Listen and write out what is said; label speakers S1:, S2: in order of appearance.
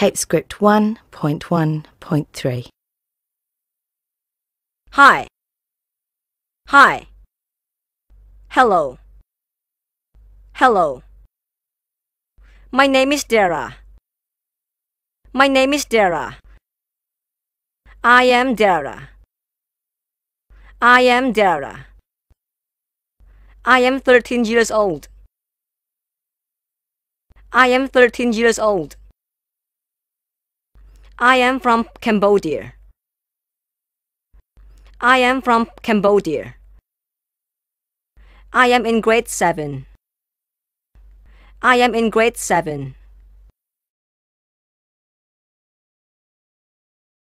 S1: TypeScript 1.1.3.
S2: Hi.
S3: Hi. Hello. Hello. My name is Dara. My name is Dara. I am Dara. I am
S4: Dara. I am 13 years old. I am 13 years old. I am from Cambodia. I am from Cambodia.
S5: I am in grade 7.
S6: I am in grade 7.